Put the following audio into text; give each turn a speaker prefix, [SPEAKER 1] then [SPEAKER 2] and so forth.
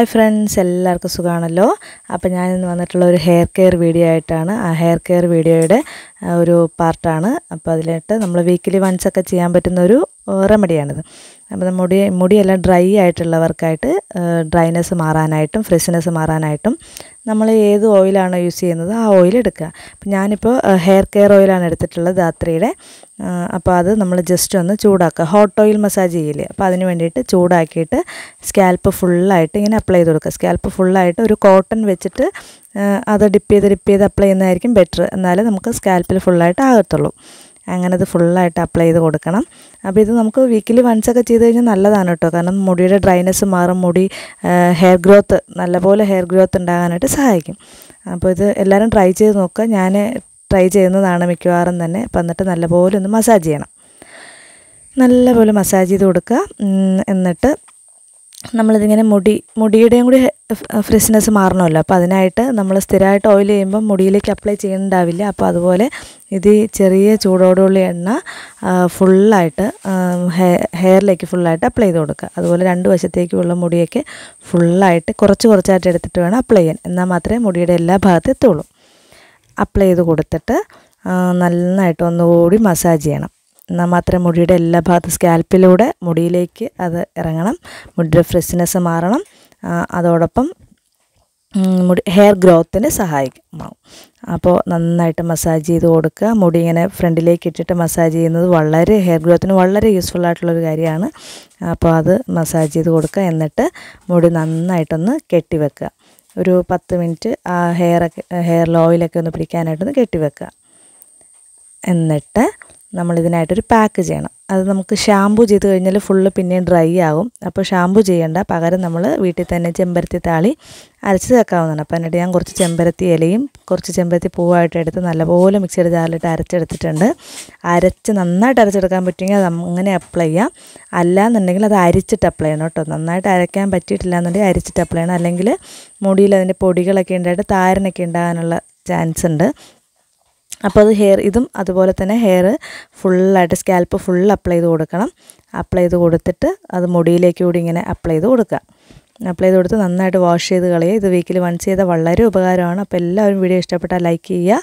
[SPEAKER 1] hi friends എല്ലാവർക്കും സുഖമാണല്ലോ അപ്പോൾ ഞാനിന്ന് വന്നിട്ടുള്ള ഒരു ഹെയർ കെയർ വീഡിയോ ആയിട്ടാണ് ആ ഹെയർ കെയർ വീഡിയോയുടെ ഒരു പാർട്ടാണ് അപ്പോൾ അതിലായിട്ട് നമ്മൾ വീക്കിലി വൺസ് ഒക്കെ ചെയ്യാൻ പറ്റുന്ന ഒരു റെമഡിയാണിത് അപ്പോൾ മുടി മുടിയെല്ലാം ഡ്രൈ ആയിട്ടുള്ളവർക്കായിട്ട് ഡ്രൈനെസ് മാറാനായിട്ടും ഫ്രഷ്നെസ് മാറാനായിട്ടും നമ്മൾ ഏത് ഓയിലാണോ യൂസ് ചെയ്യുന്നത് ആ ഓയിൽ എടുക്കുക അപ്പം ഞാനിപ്പോൾ ഹെയർ കെയർ ഓയിലാണ് എടുത്തിട്ടുള്ളത് ധാത്രിയുടെ അപ്പോൾ അത് നമ്മൾ ജസ്റ്റ് ഒന്ന് ചൂടാക്കുക ഹോട്ട് ഓയിൽ മസാജ് ചെയ്യില്ലേ അപ്പോൾ അതിന് വേണ്ടിയിട്ട് ചൂടാക്കിയിട്ട് സ്കാൽപ്പ് ഫുള്ളായിട്ട് ഇങ്ങനെ അപ്ലൈ ചെയ്ത് കൊടുക്കുക സ്കാൽപ്പ് ഫുള്ളായിട്ട് ഒരു കോട്ടൺ വെച്ചിട്ട് അത് ഡിപ്പ് ചെയ്ത് ഡിപ്പ് ചെയ്ത് അപ്ലൈ ചെയ്യുന്നതായിരിക്കും ബെറ്റർ എന്നാലേ നമുക്ക് സ്കാൽപ്പിൽ ഫുള്ളായിട്ട് ആകത്തുള്ളൂ അങ്ങനെ ഇത് ഫുള്ളായിട്ട് അപ്ലൈ ചെയ്ത് കൊടുക്കണം അപ്പോൾ ഇത് നമുക്ക് വീക്കിലി വൺസ് ഒക്കെ ചെയ്ത് കഴിഞ്ഞാൽ നല്ലതാണ് കേട്ടോ കാരണം മുടിയുടെ ഡ്രൈനെസ് മാറും മുടി ഹെയർ ഗ്രോത്ത് നല്ലപോലെ ഹെയർ ഗ്രോത്ത് ഉണ്ടാകാനായിട്ട് സഹായിക്കും അപ്പോൾ ഇത് എല്ലാവരും ട്രൈ ചെയ്ത് നോക്കുക ഞാൻ ട്രൈ ചെയ്യുന്നതാണ് മിക്കവാറും തന്നെ അപ്പം എന്നിട്ട് നല്ലപോലെ ഒന്ന് മസാജ് ചെയ്യണം നല്ലപോലെ മസാജ് ചെയ്ത് കൊടുക്കുക എന്നിട്ട് നമ്മളിതിങ്ങനെ മുടി മുടിയുടെയും കൂടി ഫ്രഷ്നെസ് മാറണമല്ലോ അപ്പോൾ അതിനായിട്ട് നമ്മൾ സ്ഥിരമായിട്ട് ഓയിൽ ചെയ്യുമ്പോൾ മുടിയിലേക്ക് അപ്ലൈ ചെയ്യണ്ടാവില്ല അപ്പോൾ അതുപോലെ ഇത് ചെറിയ ചൂടോടുള്ള എണ്ണ ഫുള്ളായിട്ട് ഹെയറിലേക്ക് ഫുള്ളായിട്ട് അപ്ലൈ ചെയ്ത് കൊടുക്കുക അതുപോലെ രണ്ട് വശത്തേക്കുള്ള മുടിയൊക്കെ ഫുള്ളായിട്ട് കുറച്ച് കുറച്ചായിട്ട് എടുത്തിട്ട് വേണം അപ്ലൈ ചെയ്യാൻ എന്നാൽ മാത്രമേ മുടിയുടെ എല്ലാ ഭാഗത്തും എത്തുള്ളൂ അപ്ലൈ ചെയ്ത് കൊടുത്തിട്ട് നന്നായിട്ട് ഒന്നുകൂടി മസാജ് ചെയ്യണം എന്നാൽ മാത്രം മുടിയുടെ എല്ലാ ഭാഗത്തും സ്കാൽപ്പിലൂടെ മുടിയിലേക്ക് അത് ഇറങ്ങണം മുടിയുടെ ഫ്രഷ്നെസ് മാറണം അതോടൊപ്പം മുടി ഹെയർ ഗ്രോത്തിന് സഹായിക്കും അപ്പോൾ നന്നായിട്ട് മസാജ് ചെയ്ത് കൊടുക്കുക മുടി ഇങ്ങനെ ഫ്രണ്ടിലേക്ക് ഇട്ടിട്ട് മസാജ് ചെയ്യുന്നത് വളരെ ഹെയർ ഗ്രോത്തിന് വളരെ യൂസ്ഫുൾ ആയിട്ടുള്ളൊരു കാര്യമാണ് അപ്പോൾ അത് മസാജ് ചെയ്ത് കൊടുക്കുക എന്നിട്ട് മുടി നന്നായിട്ടൊന്ന് കെട്ടിവെക്കുക ഒരു പത്ത് മിനിറ്റ് ആ ഹെയറൊക്കെ ഹെയറിൽ ഓയിലൊക്കെ ഒന്ന് പിടിക്കാനായിട്ടൊന്ന് കെട്ടിവെക്കുക എന്നിട്ട് നമ്മളിതിനായിട്ടൊരു പാക്ക് ചെയ്യണം അത് നമുക്ക് ഷാമ്പു ചെയ്ത് കഴിഞ്ഞാൽ ഫുള്ള് പിന്നെയും ഡ്രൈ ആകും അപ്പോൾ ഷാമ്പു ചെയ്യേണ്ട പകരം നമ്മൾ വീട്ടിൽ തന്നെ ചെമ്പരത്തി താളി അരച്ച് തേക്കാവുന്നതാണ് അപ്പോൾ എന്നിട്ട് ഞാൻ കുറച്ച് ചെമ്പരത്തി ഇലയും കുറച്ച് ചെമ്പരത്തി പൂവായിട്ട് എടുത്ത് നല്ലപോലെ മിക്സിയുടെ ജാറിലിട്ട് അരച്ചെടുത്തിട്ടുണ്ട് അരച്ച് നന്നായിട്ട് അരച്ചെടുക്കാൻ പറ്റുമെങ്കിൽ അത് അങ്ങനെ അപ്ലൈ ചെയ്യാം അല്ലാന്നുണ്ടെങ്കിൽ അത് അരിച്ചിട്ട് അപ്ലൈ ചെയ്യണം കേട്ടോ നന്നായിട്ട് അരയ്ക്കാൻ പറ്റിയിട്ടില്ല എന്നുണ്ടെങ്കിൽ അരിച്ചിട്ട് അപ്ലൈ ചെയ്യണം അല്ലെങ്കിൽ മുടിയിൽ അതിൻ്റെ പൊടികളൊക്കെ ഉണ്ടായിട്ട് താരനൊക്കെ ഉണ്ടാകാനുള്ള ചാൻസ് ഉണ്ട് അപ്പോൾ അത് ഹെയർ ഇതും അതുപോലെ തന്നെ ഹെയർ ഫുള്ളായിട്ട് സ്കാൽപ്പ് ഫുൾ അപ്ലൈ ചെയ്ത് കൊടുക്കണം അപ്ലൈ ചെയ്ത് കൊടുത്തിട്ട് അത് മുടിയിലേക്ക് കൂടി ഇങ്ങനെ അപ്ലൈ ചെയ്ത് കൊടുക്കുക അപ്ലൈ ചെയ്ത് കൊടുത്ത് നന്നായിട്ട് വാഷ് ചെയ്ത് കളയുക ഇത് വീക്കിൽ വൺസ് ചെയ്താൽ വളരെ ഉപകാരമാണ് അപ്പോൾ എല്ലാവരും വീഡിയോ ഇഷ്ടപ്പെട്ടാൽ ലൈക്ക് ചെയ്യുക